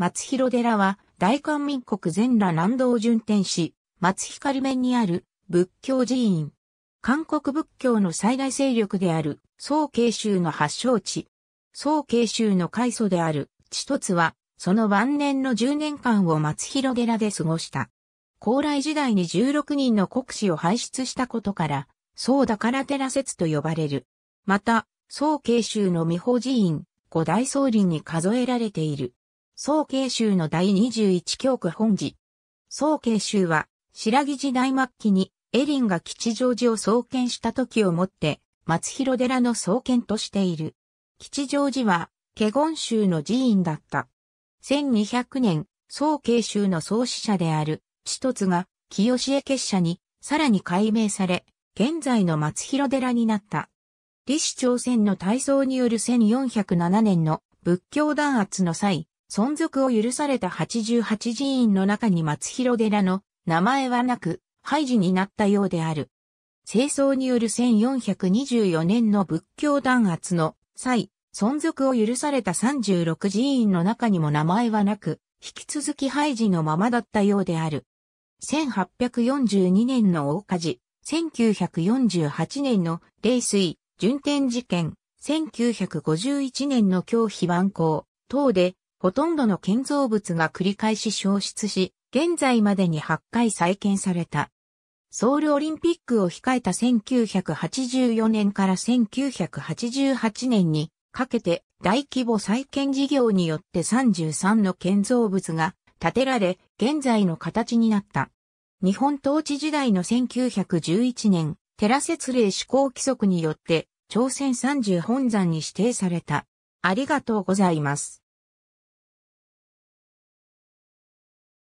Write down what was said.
松広寺は大韓民国全羅南道順天し、松光面にある仏教寺院。韓国仏教の最大勢力である宋慶州の発祥地。宋慶州の開祖である千つは、その晩年の10年間を松広寺で過ごした。高麗時代に16人の国士を輩出したことから、宋だから寺説と呼ばれる。また、宋慶州の美保寺院、五大僧林に数えられている。総慶州の第21教区本寺。総慶州は、白木時代末期に、エリンが吉祥寺を創建した時をもって、松広寺の創建としている。吉祥寺は、華厳ン州の寺院だった。1200年、総慶州の創始者である、千つが、清江結社に、さらに改名され、現在の松広寺になった。李氏朝鮮の大僧による1407年の仏教弾圧の際、存続を許された88寺院の中に松広寺の名前はなく、廃寺になったようである。清掃による1424年の仏教弾圧の際、存続を許された36寺院の中にも名前はなく、引き続き廃寺のままだったようである。1842年の大火事、1948年の冷水、順天事件、1951年の京非万行等でほとんどの建造物が繰り返し消失し、現在までに8回再建された。ソウルオリンピックを控えた1984年から1988年にかけて大規模再建事業によって33の建造物が建てられ、現在の形になった。日本統治時代の1911年、寺設令施行規則によって、朝鮮30本山に指定された。ありがとうございます。